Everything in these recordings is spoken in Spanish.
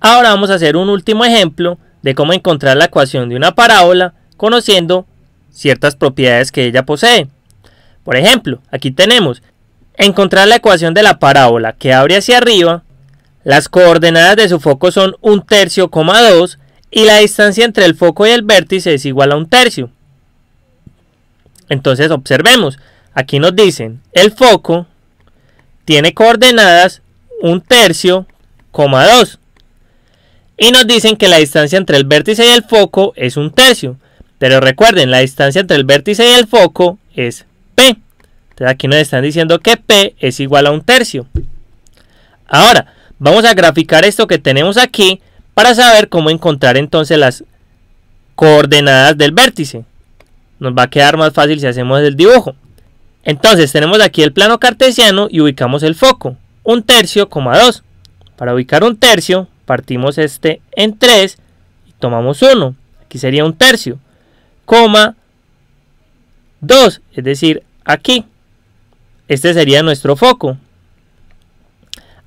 Ahora vamos a hacer un último ejemplo de cómo encontrar la ecuación de una parábola conociendo ciertas propiedades que ella posee. Por ejemplo, aquí tenemos encontrar la ecuación de la parábola que abre hacia arriba, las coordenadas de su foco son un tercio, 2 y la distancia entre el foco y el vértice es igual a un tercio. Entonces observemos, aquí nos dicen, el foco tiene coordenadas un tercio, 2 y nos dicen que la distancia entre el vértice y el foco es un tercio. Pero recuerden, la distancia entre el vértice y el foco es P. Entonces aquí nos están diciendo que P es igual a un tercio. Ahora, vamos a graficar esto que tenemos aquí para saber cómo encontrar entonces las coordenadas del vértice. Nos va a quedar más fácil si hacemos el dibujo. Entonces tenemos aquí el plano cartesiano y ubicamos el foco. Un tercio, coma dos. Para ubicar un tercio partimos este en 3 y tomamos 1. Aquí sería un tercio, coma 2, es decir, aquí. Este sería nuestro foco.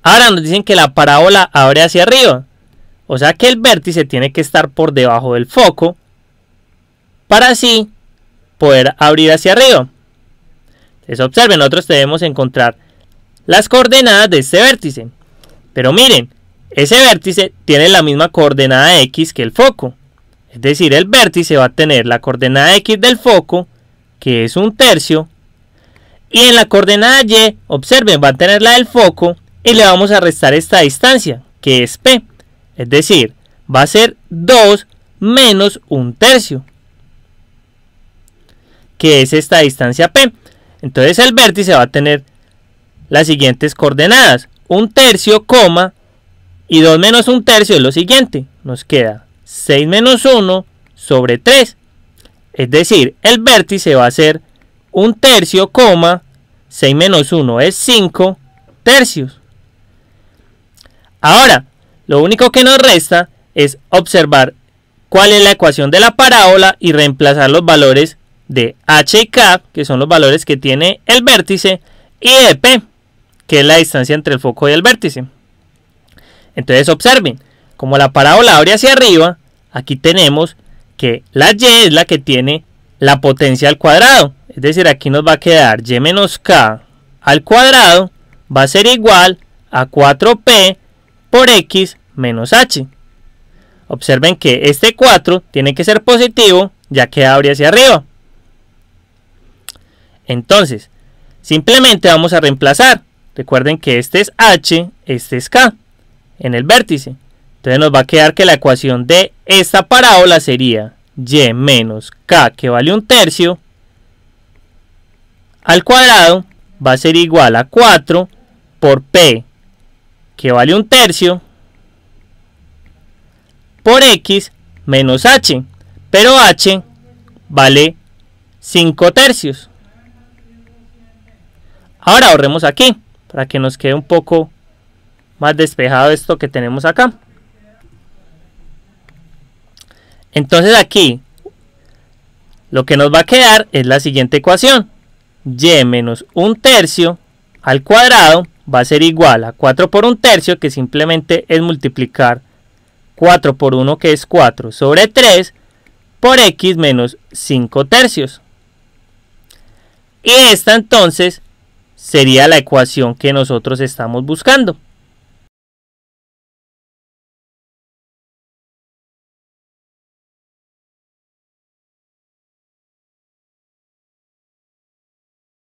Ahora nos dicen que la parábola abre hacia arriba. O sea que el vértice tiene que estar por debajo del foco para así poder abrir hacia arriba. Entonces observen, nosotros debemos encontrar las coordenadas de este vértice. Pero miren, ese vértice tiene la misma coordenada x que el foco. Es decir, el vértice va a tener la coordenada x del foco, que es un tercio. Y en la coordenada y, observen, va a tener la del foco y le vamos a restar esta distancia, que es p. Es decir, va a ser 2 menos un tercio, que es esta distancia p. Entonces el vértice va a tener las siguientes coordenadas. Un tercio, coma, y 2 menos 1 tercio es lo siguiente. Nos queda 6 menos 1 sobre 3. Es decir, el vértice va a ser 1 tercio, coma, 6 menos 1 es 5 tercios. Ahora, lo único que nos resta es observar cuál es la ecuación de la parábola y reemplazar los valores de h y k, que son los valores que tiene el vértice, y de p, que es la distancia entre el foco y el vértice. Entonces observen, como la parábola abre hacia arriba, aquí tenemos que la y es la que tiene la potencia al cuadrado. Es decir, aquí nos va a quedar y menos k al cuadrado va a ser igual a 4p por x menos h. Observen que este 4 tiene que ser positivo ya que abre hacia arriba. Entonces, simplemente vamos a reemplazar. Recuerden que este es h, este es k en el vértice. Entonces nos va a quedar que la ecuación de esta parábola sería y menos k que vale un tercio al cuadrado va a ser igual a 4 por p que vale un tercio por x menos h, pero h vale 5 tercios. Ahora ahorremos aquí para que nos quede un poco más despejado esto que tenemos acá. Entonces aquí lo que nos va a quedar es la siguiente ecuación. Y menos un tercio al cuadrado va a ser igual a 4 por un tercio que simplemente es multiplicar 4 por 1 que es 4 sobre 3 por x menos 5 tercios. Y esta entonces sería la ecuación que nosotros estamos buscando.